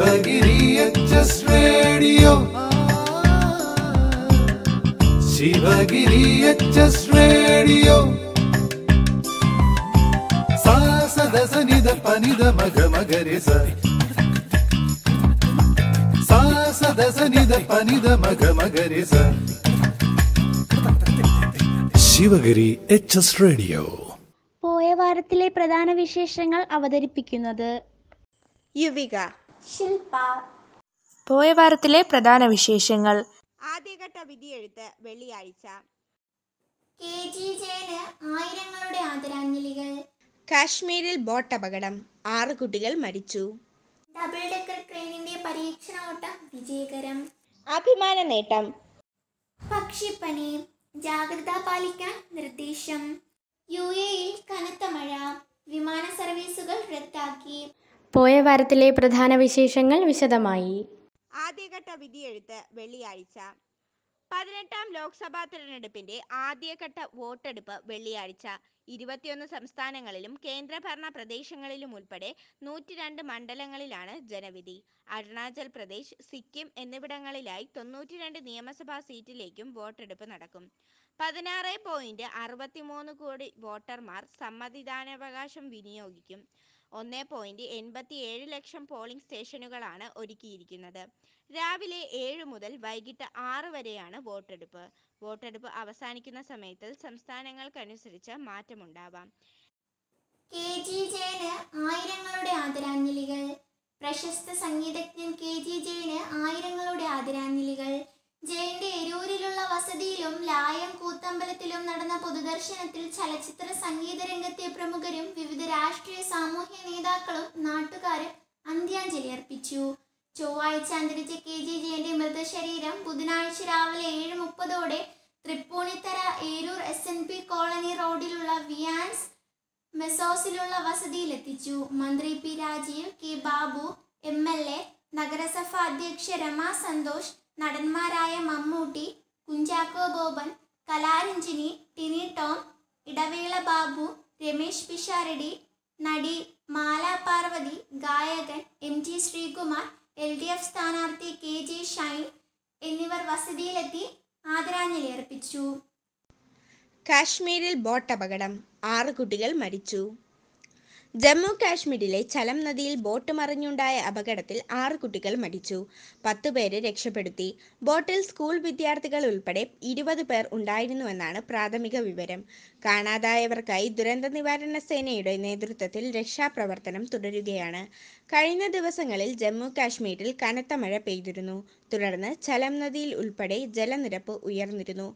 Sivagiri H radio Sivagiri H radio സാസദ സനിത പനിത മക മകരി സാസദ സനിത പനിത മക മകരി ശിവഗിരി എച്ച് എസ് റേഡിയോ പോയ വാരത്തിലെ പ്രധാന വിശേഷങ്ങൾ അവതരിപ്പിക്കുന്നത് യുവിക ശില്പ പോയ വാരത്തിലെ പ്രധാന വിശേഷങ്ങൾ ആദ്യഘട്ട വിധിയെഴുത്ത് വെള്ളിയാഴ്ച കെ ജി ജയന് ആയിരങ്ങളുടെ ആദരാഞ്ജലികൾ കാശ്മീരിൽ ബോട്ട് അപകടം ആറ് കുട്ടികൾ മരിച്ചു ഡബിൾ ഡെക്കർ ട്രെയിനിന്റെ പരീക്ഷണ ഓട്ടം വിജയകരം അഭിമാന നേട്ടം പക്ഷിപ്പനി ജാഗ്രത പാലിക്കാൻ നിർദ്ദേശം യു എയിൽ കനത്ത മഴ വിമാന സർവീസുകൾ റദ്ദാക്കി പോയ വാരത്തിലെ പ്രധാന വിശേഷങ്ങൾ വിശദമായി ആദ്യഘട്ട വിധിയെഴുത്ത് വെള്ളിയാഴ്ച പതിനെട്ടാം ലോക്സഭാ തെരഞ്ഞെടുപ്പിന്റെ ആദ്യഘട്ട വോട്ടെടുപ്പ് വെള്ളിയാഴ്ച ഇരുപത്തിയൊന്ന് സംസ്ഥാനങ്ങളിലും കേന്ദ്രഭരണ പ്രദേശങ്ങളിലും ഉൾപ്പെടെ നൂറ്റിരണ്ട് മണ്ഡലങ്ങളിലാണ് ജനവിധി അരുണാചൽ പ്രദേശ് സിക്കിം എന്നിവിടങ്ങളിലായി തൊണ്ണൂറ്റിരണ്ട് നിയമസഭാ സീറ്റിലേക്കും വോട്ടെടുപ്പ് നടക്കും പതിനാറ് പോയിന്റ് അറുപത്തിമൂന്ന് കോടി വോട്ടർമാർ സമ്മതിദാനാവകാശം വിനിയോഗിക്കും ഒന്ന് പോയിന്റ് എൺപത്തിയേഴ് ലക്ഷം പോളിംഗ് സ്റ്റേഷനുകളാണ് ഒരുക്കിയിരിക്കുന്നത് രാവിലെ ഏഴ് മുതൽ വൈകിട്ട് ആറ് വരെയാണ് വോട്ടെടുപ്പ് വോട്ടെടുപ്പ് അവസാനിക്കുന്ന സമയത്തിൽ സംസ്ഥാനങ്ങൾക്കനുസരിച്ച് മാറ്റമുണ്ടാവാം കെ ജി ജയന് ആയിരങ്ങളുടെ ആദരാഞ്ജലികൾ പ്രശസ്ത സംഗീതജ്ഞൻ കെ ജി ജയന് ആയിരങ്ങളുടെ ആദരാഞ്ജലികൾ ജയന്റെ എരൂരിലുള്ള വസതിയിലും ലായം കൂത്തമ്പലത്തിലും നടന്ന പൊതുദർശനത്തിൽ ചലച്ചിത്ര സംഗീത രംഗത്തെ പ്രമുഖ രാഷ്ട്രീയ സാമൂഹ്യ നേതാക്കളും നാട്ടുകാരും അന്ത്യാഞ്ജലി അർപ്പിച്ചു ചൊവ്വാഴ്ച അന്തരിച്ച കെ ജെ ജയന്റെ മൃതശരീരം ബുധനാഴ്ച രാവിലെ ഏഴ് മുപ്പതോടെ Thrippunithura Eroor S N P colony റോഡിലുള്ള വിയാൻസ് മെസോസിലുള്ള വസതിയിലെത്തിച്ചു മന്ത്രി P Rajeev K Babu M L A നഗരസഭാ അധ്യക്ഷ രമ സന്തോഷ് നടന്മാരായ മമ്മൂട്ടി കുഞ്ചാക്കോ ബോബൻ കലാരഞ്ജിനി ടിനി ടോം ഇടവേള ബാബു രമേശ് പിഷാരടി നടി മാല പാർവതി ഗായകൻ M G Sreekumar L D F സ്ഥാനാർത്ഥി കെ ജെ ഷൈൻ എന്നിവർ വസതിയിലെത്തി ആദരാഞ്ജലി അർപ്പിച്ചു കാശ്മീരിൽ ബോട്ടപകടം ആറ് കുട്ടികൾ മരിച്ചു ജമ്മു കാശ്മീരിലെ ചലം നദിയിൽ ബോട്ട് മറിഞ്ഞുണ്ടായ അപകടത്തിൽ ആറ് കുട്ടികൾ മരിച്ചു പത്ത് പേരെ രക്ഷപ്പെടുത്തി ബോട്ടിൽ സ്കൂൾ വിദ്യാർത്ഥികൾ ഉൾപ്പെടെ ഇരുപത് പേർ ഉണ്ടായിരുന്നുവെന്നാണ് പ്രാഥമിക വിവരം കാണാതായവർക്കായി ദുരന്ത നിവാരണ സേനയുടെ നേതൃത്വത്തിൽ രക്ഷാപ്രവർത്തനം തുടരുകയാണ് കഴിഞ്ഞ ദിവസങ്ങളിൽ ജമ്മു കാശ്മീരിൽ കനത്ത മഴ പെയ്തിരുന്നു തുടർന്ന് ചലം നദിയിൽ ഉൾപ്പെടെ ജലനിരപ്പ് ഉയർന്നിരുന്നു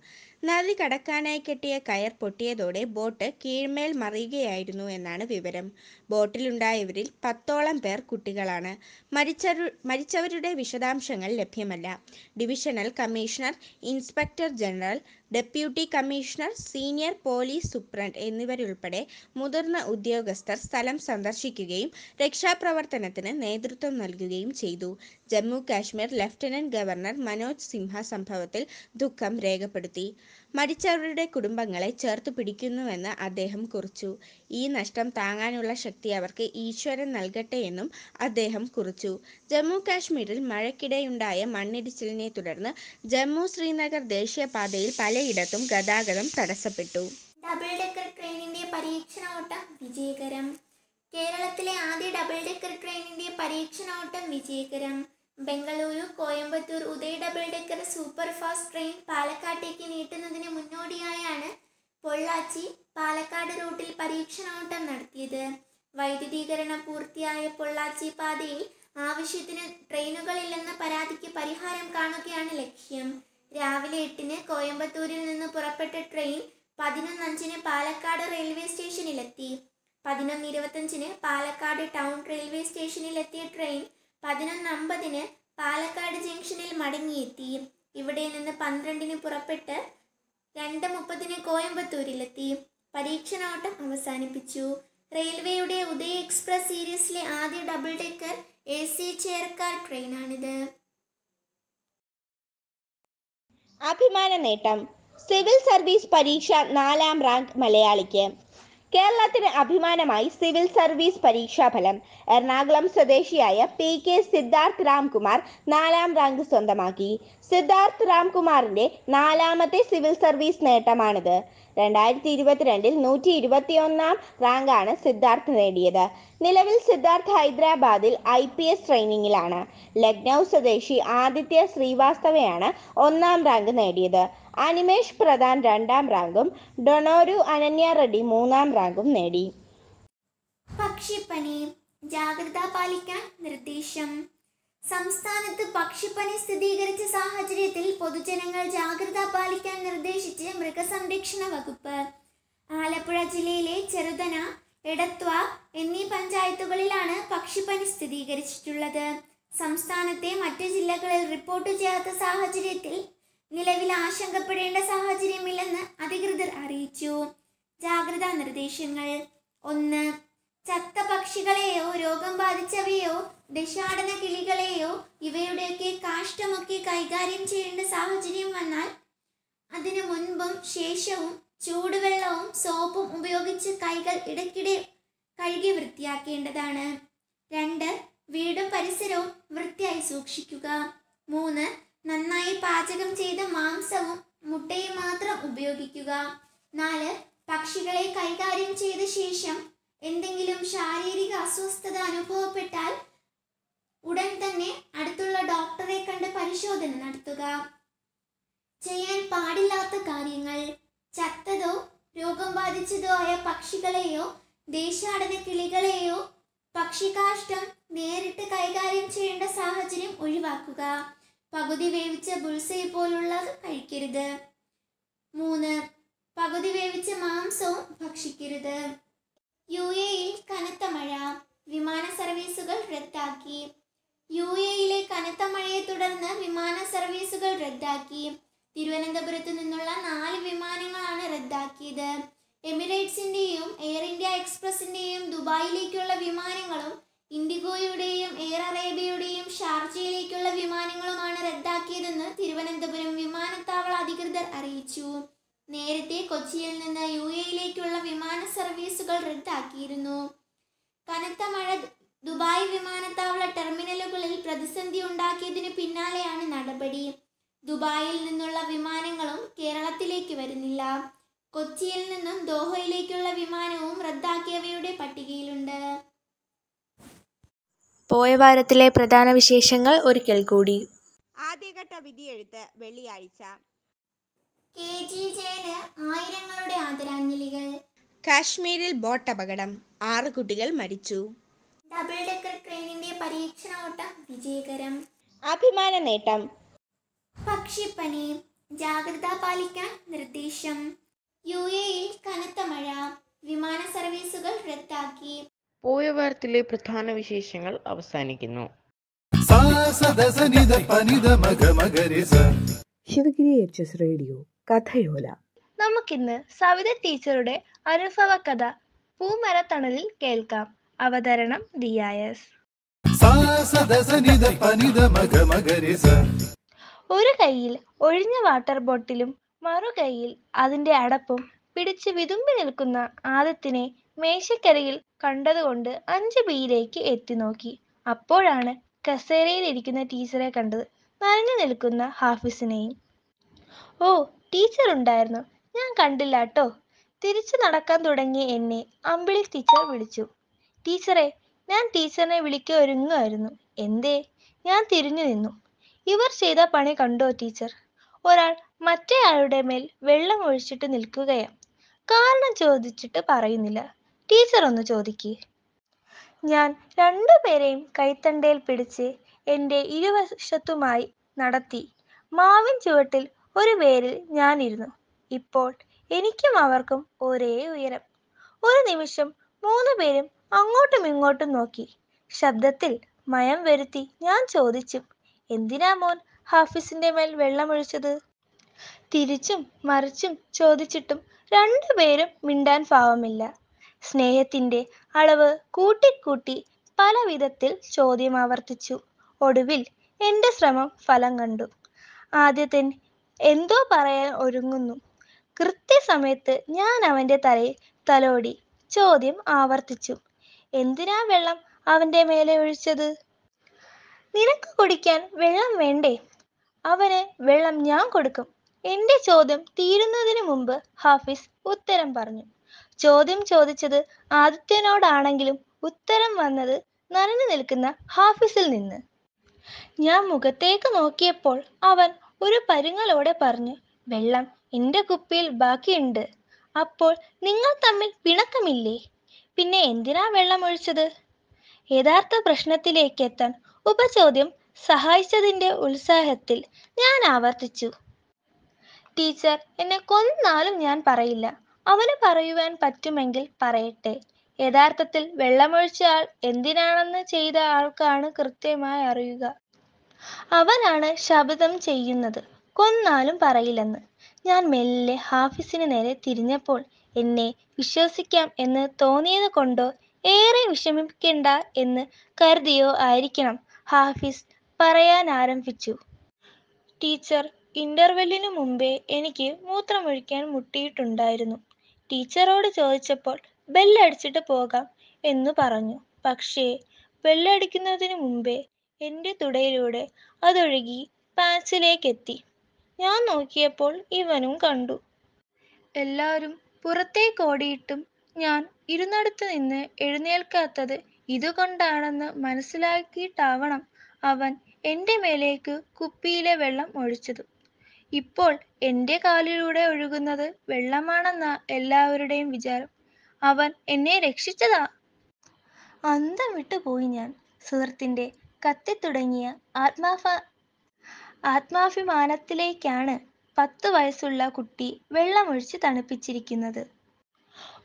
നദി കടക്കാനായി കെട്ടിയ കയർ പൊട്ടിയതോടെ ബോട്ട് കീഴ്മേൽ മറിയുകയായിരുന്നു എന്നാണ് വിവരം ബോട്ടിലുണ്ടായവരിൽ പത്തോളം പേർ കുട്ടികളാണ് മരിച്ചവരുടെ വിശദാംശങ്ങൾ ലഭ്യമല്ല divisional commissioner inspector general deputy commissioner senior police superintendent എന്നിവരുൾപ്പെടെ മുതിർന്ന ഉദ്യോഗസ്ഥർ സ്ഥലം സന്ദർശിക്കുകയും രക്ഷാപ്രവർത്തനത്തിന് നേതൃത്വം നൽകുകയും ചെയ്തു ജമ്മു കാശ്മീർ ലഫ്റ്റനന്റ് ഗവർണർ മനോജ് സിൻഹ സംഭവത്തിൽ ദുഃഖം രേഖപ്പെടുത്തി മരിച്ചവരുടെ കുടുംബങ്ങളെ ചേർത്ത് പിടിക്കുന്നുവെന്ന് അദ്ദേഹം കുറിച്ചു ഈ നഷ്ടം താങ്ങാനുള്ള ശക്തി അവർക്ക് ഈശ്വരൻ നൽകട്ടെ എന്നും അദ്ദേഹം കുറിച്ചു ജമ്മു കാശ്മീരിൽ മഴക്കിടെയുണ്ടായ മണ്ണിടിച്ചിലിനെ തുടർന്ന് ജമ്മു ശ്രീനഗർ ദേശീയപാതയിൽ പലയിടത്തും ഗതാഗതം തടസ്സപ്പെട്ടു ഡബിൾ ഡെക്കർ ട്രെയിനിന്റെ ഓട്ടം വിജയകരം കേരളത്തിലെ ആദ്യ ഡബിൾ ഡെക്കർ ട്രെയിനിന്റെ പരീക്ഷണോട്ടം വിജയകരം Bengaluru Coimbatore Uday double decker superfast train പാലക്കാട്ടേക്ക് നീട്ടുന്നതിന് മുന്നോടിയായാണ് പൊള്ളാച്ചി പാലക്കാട് റൂട്ടിൽ പരീക്ഷണോട്ടം നടത്തിയത് വൈദ്യുതീകരണം പൂർത്തിയായ പൊള്ളാച്ചി പാതയിൽ ആവശ്യത്തിന് ട്രെയിനുകളില്ലെന്ന പരാതിക്ക് പരിഹാരം കാണുകയാണ് ലക്ഷ്യം രാവിലെ എട്ടിന് കോയമ്പത്തൂരിൽ നിന്ന് പുറപ്പെട്ട ട്രെയിൻ പതിനൊന്നഞ്ചിന് പാലക്കാട് റെയിൽവേ സ്റ്റേഷനിലെത്തി പതിനൊന്ന് ഇരുപത്തഞ്ചിന് പാലക്കാട് ടൗൺ റെയിൽവേ സ്റ്റേഷനിലെത്തിയ ട്രെയിൻ പതിനൊന്നമ്പതിന് പാലക്കാട് ജംഗ്ഷനിൽ മടങ്ങിയെത്തി ഇവിടെ നിന്ന് പന്ത്രണ്ടിന് പുറപ്പെട്ട് രണ്ട് മുപ്പതിന് കോയമ്പത്തൂരിലെത്തി പരീക്ഷണോട്ടം അവസാനിപ്പിച്ചു റെയിൽവേയുടെ ഉദയ എക്സ്പ്രസ് സീരീസിലെ ആദ്യ double decker A C chair car ട്രെയിനാണിത് അഭിമാന നേട്ടം സിവിൽ സർവീസ് പരീക്ഷ നാലാം റാങ്ക് മലയാളിക്ക് കേരളത്തിന് അഭിമാനമായി സിവിൽ സർവീസ് പരീക്ഷാഫലം എറണാകുളം സ്വദേശിയായ പി കെ സിദ്ധാർത്ഥ് രാംകുമാർ നാലാം റാങ്ക് സ്വന്തമാക്കി സിദ്ധാർത്ഥ് രാംകുമാറിന്റെ നാലാമത്തെ സിവിൽ സർവീസ് നേട്ടമാണിത് രണ്ടായിരത്തി ഇരുപത്തിരണ്ടിൽ നൂറ്റി ഇരുപത്തിയൊന്നാം റാങ്കാണ് സിദ്ധാർത്ഥ് നേടിയത് നിലവിൽ സിദ്ധാർത്ഥ് ഹൈദരാബാദിൽ ഐ പി എസ് ട്രെയിനിങ്ങിലാണ് ലക്നൗ സ്വദേശി ആദിത്യ ശ്രീവാസ്തവയാണ് ഒന്നാം റാങ്ക് നേടിയത് അനിമേഷ് പ്രധാൻ രണ്ടാം റാങ്കും ഡൊണോരു അനന്യ റെഡി മൂന്നാം റാങ്കും നേടി പക്ഷിപ്പനി ജാഗ്രത പാലിക്കാൻ നിർദ്ദേശം സംസ്ഥാനത്ത് പക്ഷിപ്പനി സ്ഥിരീകരിച്ച സാഹചര്യത്തിൽ പൊതുജനങ്ങൾ ജാഗ്രത പാലിക്കാൻ നിർദ്ദേശിച്ച് മൃഗസംരക്ഷണ വകുപ്പ് ആലപ്പുഴ ജില്ലയിലെ ചെറുതന എടത്വ എന്നീ പഞ്ചായത്തുകളിലാണ് പക്ഷിപ്പനി സ്ഥിരീകരിച്ചിട്ടുള്ളത് സംസ്ഥാനത്തെ മറ്റ് ജില്ലകളിൽ റിപ്പോർട്ട് ചെയ്യാത്ത സാഹചര്യത്തിൽ നിലവിൽ ആശങ്കപ്പെടേണ്ട സാഹചര്യമില്ലെന്ന് അധികൃതർ അറിയിച്ചു ജാഗ്രതാ നിർദ്ദേശങ്ങൾ ഒന്ന് ചത്ത പക്ഷികളെയോ രോഗം ബാധിച്ചവയോ ദശാടന കിളികളെയോ ഇവയുടെയൊക്കെ കാഷ്ടമൊക്കെ കൈകാര്യം ചെയ്യേണ്ട സാഹചര്യം വന്നാൽ അതിനു മുൻപും ശേഷവും ചൂടുവെള്ളവും സോപ്പും ഉപയോഗിച്ച് കൈകൾ ഇടയ്ക്കിടെ കഴുകി വൃത്തിയാക്കേണ്ടതാണ് രണ്ട് വീടും പരിസരവും വൃത്തിയായി സൂക്ഷിക്കുക മൂന്ന് നന്നായി പാചകം ചെയ്ത മാംസവും മുട്ടയും മാത്രം ഉപയോഗിക്കുക നാല് പക്ഷികളെ കൈകാര്യം ചെയ്ത ശേഷം എന്തെങ്കിലും ശാരീരിക അസ്വസ്ഥത അനുഭവപ്പെട്ടാൽ ഉടൻ തന്നെ അടുത്തുള്ള ഡോക്ടറെ കണ്ട് പരിശോധന നടത്തുക ചെയ്യാൻ പാടില്ലാത്ത കാര്യങ്ങൾ ചത്തതോ രോഗം ബാധിച്ചതോ ആയ പക്ഷികളെയോ ദേശാടന കിളികളെയോ പക്ഷികാഷ്ടം നേരിട്ട് കൈകാര്യം ചെയ്യേണ്ട സാഹചര്യം ഒഴിവാക്കുക പകുതി വേവിച്ച ബുൾസൈ പോലുള്ളത് കഴിക്കരുത് മൂന്ന് പകുതി വേവിച്ച മാംസവും ഭക്ഷിക്കരുത് യു എയിൽ കനത്ത മഴ വിമാന സർവീസുകൾ റദ്ദാക്കി യു എയിലെ കനത്ത മഴയെ തുടർന്ന് വിമാന സർവീസുകൾ റദ്ദാക്കി തിരുവനന്തപുരത്തു നിന്നുള്ള നാല് വിമാനങ്ങളാണ് റദ്ദാക്കിയത് എമിറേറ്റ്സിൻ്റെയും എയർ ഇന്ത്യ എക്സ്പ്രസിൻ്റെയും ദുബായിലേക്കുള്ള വിമാനങ്ങളും ഇൻഡിഗോയുടെയും എയർ അറേബ്യയുടെയും ഷാർജയിലേക്കുള്ള വിമാനങ്ങളുമാണ് റദ്ദാക്കിയതെന്ന് തിരുവനന്തപുരം വിമാനത്താവള അധികൃതർ അറിയിച്ചു നേരത്തെ കൊച്ചിയിൽ നിന്ന് യു എയിലേക്കുള്ള വിമാന സർവീസുകൾ റദ്ദാക്കിയിരുന്നു കനത്ത മഴ ദുബായ് വിമാനത്താവള ടെർമിനലുകളിൽ പ്രതിസന്ധി ഉണ്ടാക്കിയതിനു പിന്നാലെയാണ് നടപടി ദുബായിൽ നിന്നുള്ള വിമാനങ്ങളും കേരളത്തിലേക്ക് വരുന്നില്ല കൊച്ചിയിൽ നിന്നും ദോഹയിലേക്കുള്ള വിമാനവും റദ്ദാക്കിയവയുടെ പട്ടികയിലുണ്ട് പോയ വാരത്തിലെ പ്രധാന വിശേഷങ്ങൾ ഒരിക്കൽ കൂടി ആദ്യഘട്ട വിധിയെഴുത്ത് വെള്ളിയാഴ്ച കെ ജി ജയന് ആയിരങ്ങളുടെ ആദരാഞ്ജലികൾ കാശ്മീരിൽ ബോട്ട് അപകടം ആറ് കുട്ടികൾ മരിച്ചു ഡബിൾ ഡെക്കർ ട്രെയിനിന്റെ പരീക്ഷണ ഓട്ടം വിജയകരം അഭിമാന നേട്ടം പക്ഷിപ്പനി ജാഗ്രത പാലിക്കാൻ നിർദ്ദേശം യു എയിൽ കനത്ത മഴ വിമാന സർവീസുകൾ റദ്ദാക്കി പോയ വാരത്തിലെ പ്രധാന വിശേഷങ്ങൾ അവസാനിക്കുന്നു ശിവഗിരി എച്ച് എസ് റേഡിയോ കഥയോല നമുക്കിന്ന് സവിത ടീച്ചറുടെ അനുഭവ കഥ പൂമരത്തണലിൽ കേൾക്കാം അവതരണം ദിയായസ് ഒരു കൈയിൽ ഒഴിഞ്ഞ വാട്ടർ ബോട്ടിലും മറുകൈയിൽ അതിന്റെ അടപ്പും പിടിച്ച് വിതുമ്പി നിൽക്കുന്ന ആദത്തിനെ മേശക്കരയിൽ കണ്ടതുകൊണ്ട് അഞ്ച് ബിയിലേക്ക് എത്തി നോക്കി അപ്പോഴാണ് കസേരയിൽ ഇരിക്കുന്ന ടീച്ചറെ കണ്ടത് നനഞ്ഞു നിൽക്കുന്ന ഹാഫിസിനെയും ഓ ടീച്ചർ ഉണ്ടായിരുന്നു ഞാൻ കണ്ടില്ല കേട്ടോ തിരിച്ചു നടക്കാൻ തുടങ്ങിയ എന്നെ അമ്പിളി ടീച്ചർ വിളിച്ചു ടീച്ചറെ ഞാൻ ടീച്ചറിനെ വിളിക്ക ഒരുങ്ങുമായിരുന്നു എന്തേ ഞാൻ തിരിഞ്ഞു നിന്നു ഇവർ ചെയ്ത പണി കണ്ടോ ടീച്ചർ ഒരാൾ ആളുടെ മേൽ വെള്ളം ഒഴിച്ചിട്ട് നിൽക്കുകയാണ് കാരണം ചോദിച്ചിട്ട് പറയുന്നില്ല ടീച്ചർ ഒന്ന് ചോദിക്ക് ഞാൻ രണ്ടുപേരെയും കൈത്തണ്ടയിൽ പിടിച്ച് എൻ്റെ ഇരുവശത്തുമായി നടത്തി മാവിൻ ചുവട്ടിൽ ഒരു വേരിൽ ഞാനിരുന്നു ഇപ്പോൾ എനിക്കും അവർക്കും ഒരേ ഉയരം ഒരു നിമിഷം മൂന്ന് പേരും അങ്ങോട്ടും ഇങ്ങോട്ടും നോക്കി ശബ്ദത്തിൽ മയം വരുത്തി ഞാൻ ചോദിച്ചു എന്തിനാ മോൻ ഹാഫിസിന്റെ മേൽ വെള്ളമൊഴിച്ചത് തിരിച്ചും മറിച്ചും ചോദിച്ചിട്ടും രണ്ടുപേരും മിണ്ടാൻ ഭാവമില്ല സ്നേഹത്തിൻ്റെ അളവ് കൂട്ടിക്കൂട്ടി പല വിധത്തിൽ ചോദ്യം ആവർത്തിച്ചു ഒടുവിൽ എൻ്റെ ശ്രമം ഫലം കണ്ടു ആദ്യത്തെ എന്തോ പറയാൻ ഒരുങ്ങുന്നു കൃത്യസമയത്ത് ഞാൻ അവൻ്റെ തലയിൽ തലോടി ചോദ്യം ആവർത്തിച്ചു എന്തിനാ വെള്ളം അവൻ്റെ മേലെ ഒഴിച്ചത് നിനക്ക് കുടിക്കാൻ വെള്ളം വേണ്ടേ അവന് വെള്ളം ഞാൻ കൊടുക്കും എൻ്റെ ചോദ്യം തീരുന്നതിന് മുമ്പ് ഹാഫിസ് ഉത്തരം പറഞ്ഞു ചോദ്യം ചോദിച്ചത് ആദിത്യനോടാണെങ്കിലും ഉത്തരം വന്നത് നനഞ്ഞു നിൽക്കുന്ന ഹാഫിസിൽ നിന്ന് ഞാൻ മുഖത്തേക്ക് നോക്കിയപ്പോൾ അവൻ ഒരു പരുങ്ങലോടെ പറഞ്ഞു വെള്ളം എൻ്റെ കുപ്പിയിൽ ബാക്കിയുണ്ട് അപ്പോൾ നിങ്ങൾ തമ്മിൽ പിണക്കമില്ലേ പിന്നെ എന്തിനാ വെള്ളം ഒഴിച്ചത് യഥാർത്ഥ പ്രശ്നത്തിലേക്ക് എത്താൻ ഉപചോദ്യം സഹായിച്ചതിൻ്റെ ഉത്സാഹത്തിൽ ഞാൻ ആവർത്തിച്ചു ടീച്ചർ എന്നെ കൊന്നാലും ഞാൻ പറയില്ല അവന് പറയുവാൻ പറ്റുമെങ്കിൽ പറയട്ടെ യഥാർത്ഥത്തിൽ വെള്ളമൊഴിച്ച ആൾ എന്തിനാണെന്ന് ചെയ്ത ആൾക്കാണ് കൃത്യമായി അറിയുക അവനാണ് ശബ്ദം ചെയ്യുന്നത് കൊന്നാലും പറയില്ലെന്ന് ഞാൻ മെല്ലെ ഹാഫിസിന് നേരെ തിരിഞ്ഞപ്പോൾ എന്നെ വിശ്വസിക്കാം എന്ന് തോന്നിയത് കൊണ്ടോ ഏറെ വിഷമിപ്പിക്കണ്ട എന്ന് കരുതിയോ ആയിരിക്കണം ഹാഫിസ് പറയാൻ ആരംഭിച്ചു ടീച്ചർ ഇന്റർവെല്ലിനു മുമ്പേ എനിക്ക് മൂത്രമൊഴിക്കാൻ മുട്ടിയിട്ടുണ്ടായിരുന്നു ടീച്ചറോട് ചോദിച്ചപ്പോൾ ബെല്ലടിച്ചിട്ട് പോകാം എന്നു പറഞ്ഞു പക്ഷേ ബെല്ലടിക്കുന്നതിനു മുമ്പേ എൻ്റെ തുടയിലൂടെ അതൊഴുകി പാച്ചിലേക്കെത്തി ഞാൻ നോക്കിയപ്പോൾ ഇവനും കണ്ടു എല്ലാവരും പുറത്തേക്ക് ഓടിയിട്ടും ഞാൻ ഇരുന്നടുത്ത് നിന്ന് എഴുന്നേൽക്കാത്തത് ഇതുകൊണ്ടാണെന്ന് മനസ്സിലാക്കിയിട്ടാവണം അവൻ എൻ്റെ മേലേക്ക് കുപ്പിയിലെ വെള്ളം ഒഴിച്ചത് ഇപ്പോൾ എൻ്റെ കാലിലൂടെ ഒഴുകുന്നത് വെള്ളമാണെന്ന എല്ലാവരുടെയും വിചാരം അവൻ എന്നെ രക്ഷിച്ചതാ അന്തം വിട്ടുപോയി ഞാൻ സുഹൃത്തിൻ്റെ കത്തിത്തുടങ്ങിയ ആത്മാഫ ആത്മാഭിമാനത്തിലേക്കാണ് പത്തു വയസ്സുള്ള കുട്ടി വെള്ളമൊഴിച്ച് തണുപ്പിച്ചിരിക്കുന്നത്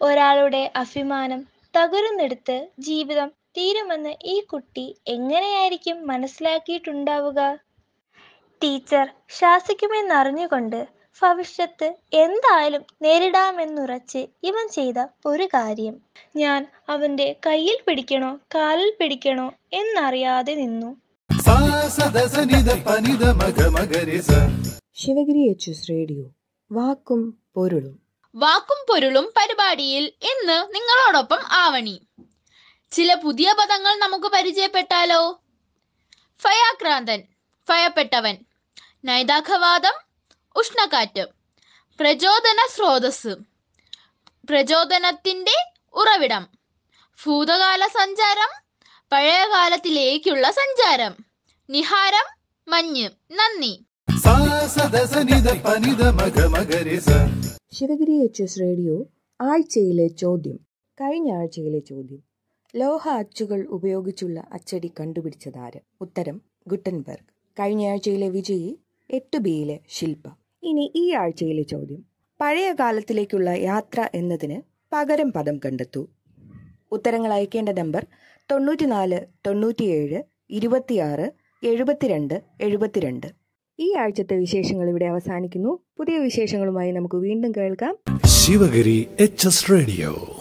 ഒരാളുടെ അഭിമാനം തകരുന്നെടുത്ത് ജീവിതം തീരുമെന്ന് ഈ കുട്ടി എങ്ങനെയായിരിക്കും മനസ്സിലാക്കിയിട്ടുണ്ടാവുക ടീച്ചർ ശാസിക്കുമെന്നറിഞ്ഞുകൊണ്ട് ഭവിഷ്യത്ത് എന്തായാലും നേരിടാമെന്നുറച്ച് ഇവൻ ചെയ്ത ഒരു കാര്യം ഞാൻ അവന്റെ കയ്യിൽ പിടിക്കണോ കാലിൽ പിടിക്കണോ എന്നറിയാതെ നിന്നു ശിവഗിരി എച്ച് എസ് റേഡിയോ വാക്കും പൊരുളും വാക്കും പൊരുളും പരിപാടിയിൽ ഇന്ന് നിങ്ങളോടൊപ്പം ആവണി ചില പുതിയ പദങ്ങൾ നമുക്ക് പരിചയപ്പെട്ടാലോ ഫയാക്രാന്തൻ ഭയപ്പെട്ടവൻ നൈദാഖവാദം ഉഷ്ണകാറ്റ് പ്രചോദന സ്രോതസ് പ്രചോദനത്തിൻ്റെ ഉറവിടം ഭൂതകാല സഞ്ചാരം പഴയകാലത്തിലേക്കുള്ള സഞ്ചാരം നിഹാരം മഞ്ഞ് നന്ദി ശിവഗിരി എച്ച് എസ് റേഡിയോ ആഴ്ചയിലെ ചോദ്യം കഴിഞ്ഞ ആഴ്ചയിലെ ചോദ്യം ലോഹ അച്ചുകൾ ഉപയോഗിച്ചുള്ള അച്ചടി കണ്ടുപിടിച്ചതാര് ഉത്തരം ഗുട്ടൻബർഗ് കഴിഞ്ഞ ആഴ്ചയിലെ വിജയി എട്ട് ബിയിലെ ശില്പ ഇനി ഈ ആഴ്ചയിലെ ചോദ്യം പഴയ കാലത്തിലേക്കുള്ള യാത്ര എന്നതിന് പകരം പദം കണ്ടെത്തൂ ഉത്തരങ്ങൾ അയക്കേണ്ട നമ്പർ തൊണ്ണൂറ്റിനാല് തൊണ്ണൂറ്റിയേഴ് ഇരുപത്തിയാറ് എഴുപത്തിരണ്ട് എഴുപത്തിരണ്ട് ഈ ആഴ്ചത്തെ വിശേഷങ്ങൾ ഇവിടെ അവസാനിക്കുന്നു പുതിയ വിശേഷങ്ങളുമായി നമുക്ക് വീണ്ടും കേൾക്കാം ശിവഗിരി എച്ച് എസ് റേഡിയോ